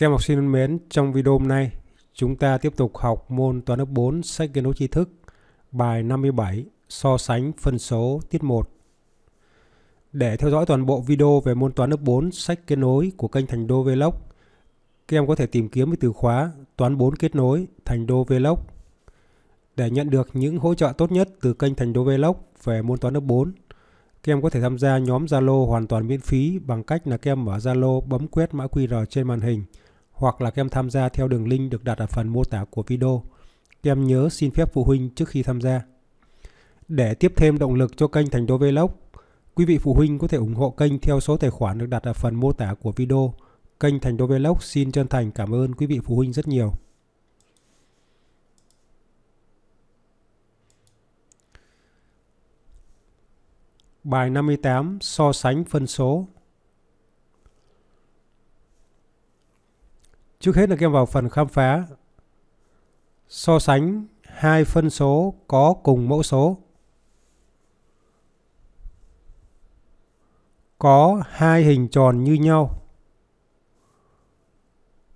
Các em học sinh thân mến, trong video hôm nay, chúng ta tiếp tục học môn toán lớp 4 sách kiến trúc tri thức, bài 57, so sánh phân số tiết 1. Để theo dõi toàn bộ video về môn toán lớp 4 sách kết nối của kênh Thành Đô Vlog, các em có thể tìm kiếm với từ khóa toán 4 kết nối Thành Đô Vlog để nhận được những hỗ trợ tốt nhất từ kênh Thành Đô Vlog về môn toán lớp 4. Các em có thể tham gia nhóm Zalo hoàn toàn miễn phí bằng cách là các em mở Zalo bấm quét mã QR trên màn hình hoặc là các em tham gia theo đường link được đặt ở phần mô tả của video. Các em nhớ xin phép phụ huynh trước khi tham gia. Để tiếp thêm động lực cho kênh Thành Đô Vlog, quý vị phụ huynh có thể ủng hộ kênh theo số tài khoản được đặt ở phần mô tả của video. Kênh Thành Đô Vlog xin chân thành cảm ơn quý vị phụ huynh rất nhiều. Bài 58 so sánh phân số Trước hết là các em vào phần khám phá. So sánh hai phân số có cùng mẫu số. Có hai hình tròn như nhau.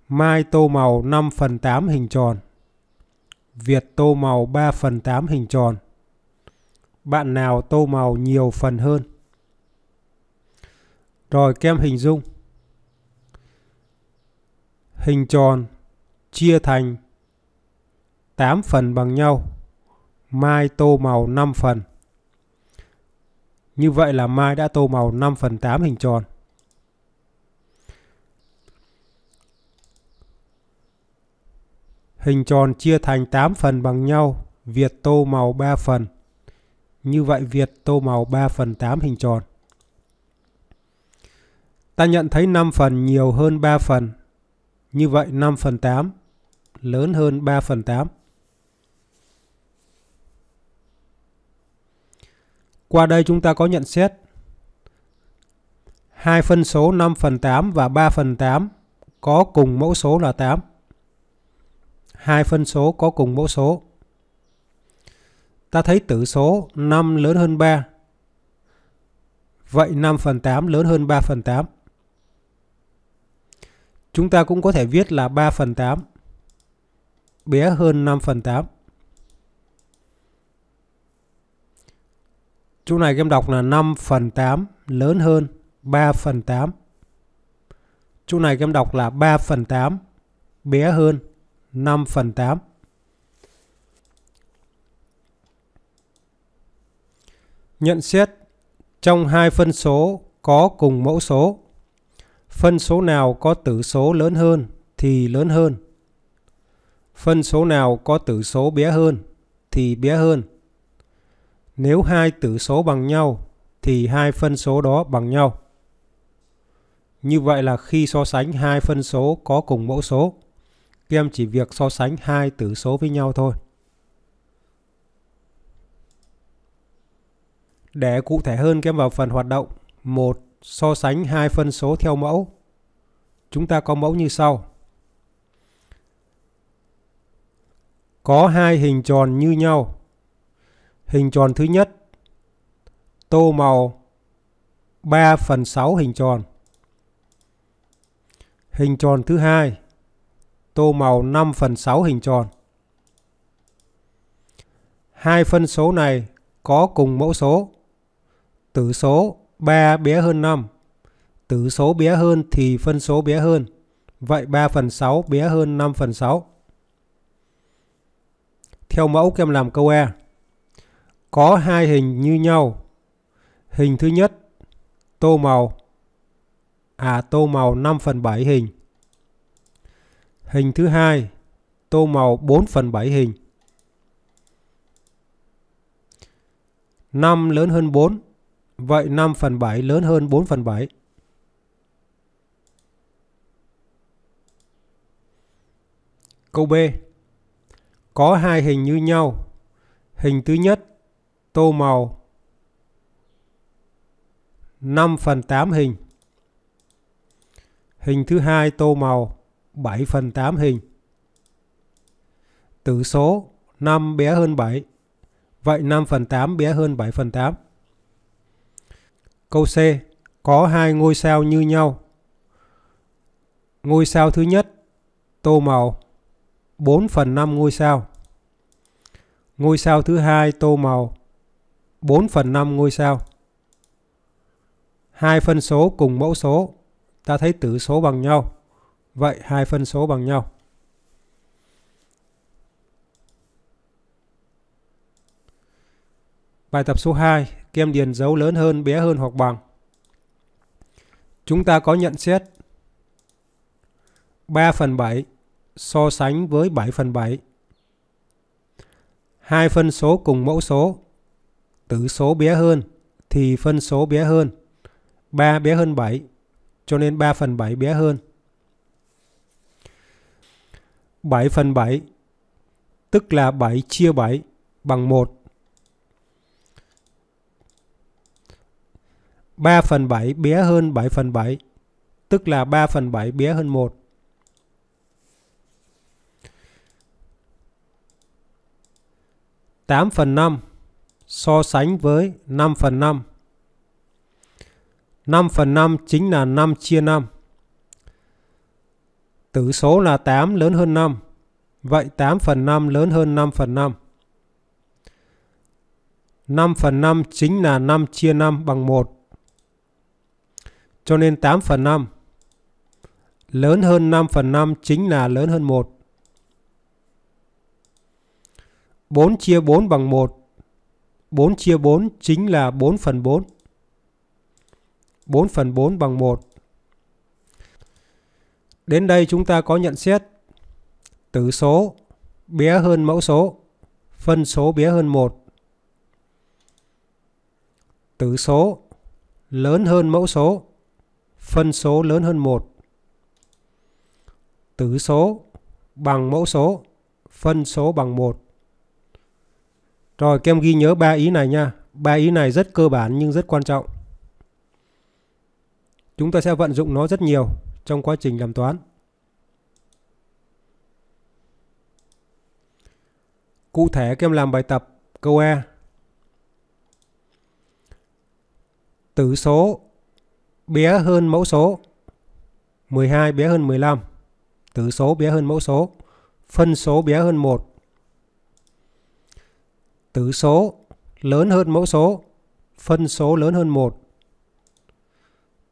Mai tô màu 5 phần 8 hình tròn. Việt tô màu 3 phần 8 hình tròn. Bạn nào tô màu nhiều phần hơn? Rồi kem hình dung hình tròn chia thành 8 phần bằng nhau. Mai tô màu 5 phần. Như vậy là mai đã tô màu 5 phần 8 hình tròn. Hình tròn chia thành 8 phần bằng nhau, Việt tô màu 3 phần. Như vậy Việt tô màu 3 phần 8 hình tròn. Ta nhận thấy 5 phần nhiều hơn 3 phần như vậy 5 phần 8 lớn hơn 3 phần 8. Qua đây chúng ta có nhận xét hai phân số 5 phần 8 và 3 phần 8 có cùng mẫu số là 8. Hai phân số có cùng mẫu số. Ta thấy tử số 5 lớn hơn 3. Vậy 5 phần 8 lớn hơn 3 phần 8. Chúng ta cũng có thể viết là 3 phần 8 bé hơn 5 phần 8. Chỗ này em đọc là 5 phần 8 lớn hơn 3 phần 8. Chỗ này em đọc là 3 phần 8 bé hơn 5 phần 8. Nhận xét trong hai phân số có cùng mẫu số Phân số nào có tử số lớn hơn thì lớn hơn. Phân số nào có tử số bé hơn thì bé hơn. Nếu hai tử số bằng nhau thì hai phân số đó bằng nhau. Như vậy là khi so sánh hai phân số có cùng mẫu số, các em chỉ việc so sánh hai tử số với nhau thôi. Để cụ thể hơn các em vào phần hoạt động 1 so sánh hai phân số theo mẫu. Chúng ta có mẫu như sau. Có hai hình tròn như nhau. Hình tròn thứ nhất tô màu 3 phần 6 hình tròn. Hình tròn thứ hai tô màu 5 phần 6 hình tròn. Hai phân số này có cùng mẫu số, tử số 3 bé hơn 5. Tử số bé hơn thì phân số bé hơn. Vậy 3 phần 6 bé hơn 5 phần 6. Theo mẫu kem làm câu E. Có hai hình như nhau. Hình thứ nhất tô màu. À tô màu 5 phần 7 hình. Hình thứ hai tô màu 4 phần 7 hình. 5 lớn hơn 4 Vậy 5 phần 7 lớn hơn 4 phần 7. Câu B. Có hai hình như nhau. Hình thứ nhất tô màu 5 phần 8 hình. Hình thứ hai tô màu 7 phần 8 hình. Tử số 5 bé hơn 7. Vậy 5 phần 8 bé hơn 7 phần 8. Câu C. Có hai ngôi sao như nhau. Ngôi sao thứ nhất, tô màu 4 phần 5 ngôi sao. Ngôi sao thứ hai, tô màu 4 phần 5 ngôi sao. Hai phân số cùng mẫu số, ta thấy tử số bằng nhau. Vậy hai phân số bằng nhau. Bài tập số 2 kem điền dấu lớn hơn, bé hơn hoặc bằng. Chúng ta có nhận xét 3 phần 7 so sánh với 7 phần 7. Hai phân số cùng mẫu số. Tử số bé hơn thì phân số bé hơn. 3 bé hơn 7 cho nên 3 phần 7 bé hơn. 7 phần 7 tức là 7 chia 7 bằng 1 3 phần 7 bé hơn 7 phần 7, tức là 3 phần 7 bé hơn 1. tám phần năm so sánh với 5 phần 5. 5 phần 5 chính là 5 chia 5. Tử số là 8 lớn hơn 5. Vậy 8 phần 5 lớn hơn 5 phần 5. 5 phần 5 chính là 5 chia 5 bằng 1. Cho nên 8 phần 5 lớn hơn 5 phần 5 chính là lớn hơn 1. 4 chia 4 bằng 1. 4 chia 4 chính là 4 phần 4. 4 phần 4 bằng 1. Đến đây chúng ta có nhận xét tử số bé hơn mẫu số, phân số bé hơn 1. Tử số lớn hơn mẫu số, phân số lớn hơn 1. Tử số bằng mẫu số, phân số bằng 1. Rồi các em ghi nhớ ba ý này nha. Ba ý này rất cơ bản nhưng rất quan trọng. Chúng ta sẽ vận dụng nó rất nhiều trong quá trình làm toán. Cụ thể các em làm bài tập câu E. Tử số bé hơn mẫu số 12 bé hơn 15 tử số bé hơn mẫu số phân số bé hơn 1 tử số lớn hơn mẫu số phân số lớn hơn 1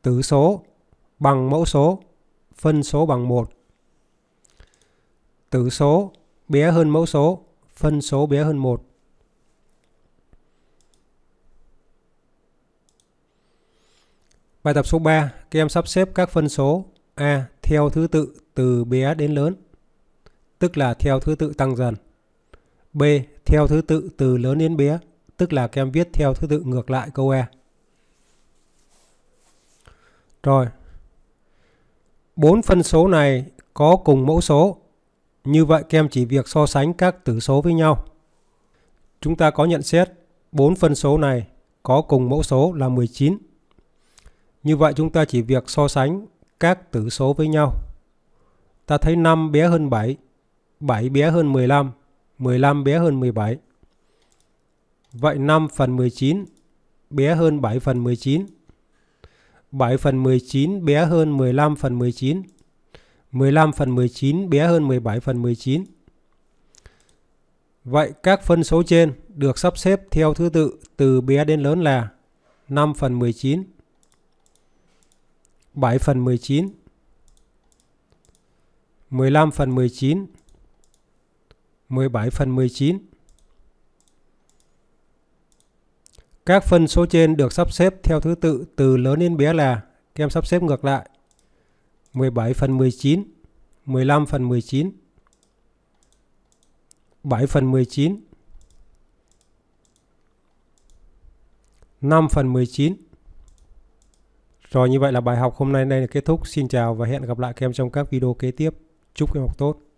tử số bằng mẫu số phân số bằng 1 tử số bé hơn mẫu số phân số bé hơn 1 Bài tập số 3, các em sắp xếp các phân số A theo thứ tự từ bé đến lớn, tức là theo thứ tự tăng dần. B theo thứ tự từ lớn đến bé, tức là các em viết theo thứ tự ngược lại câu A. Rồi. Bốn phân số này có cùng mẫu số. Như vậy các em chỉ việc so sánh các tử số với nhau. Chúng ta có nhận xét bốn phân số này có cùng mẫu số là 19. Như vậy chúng ta chỉ việc so sánh các tử số với nhau. Ta thấy 5 bé hơn 7, 7 bé hơn 15, 15 bé hơn 17. Vậy 5 phần 19 bé hơn 7 phần 19. 7 phần 19 bé hơn 15 phần 19. 15 phần 19 bé hơn 17 phần 19. Vậy các phân số trên được sắp xếp theo thứ tự từ bé đến lớn là 5 phần 19, 7 phần 19 15 phần 19 17 phần 19 Các phân số trên được sắp xếp theo thứ tự từ lớn đến bé là các em sắp xếp ngược lại 17 phần 19 15 phần 19 7 phần 19 5 phần 19 rồi như vậy là bài học hôm nay đây là kết thúc. Xin chào và hẹn gặp lại các em trong các video kế tiếp. Chúc các em học tốt.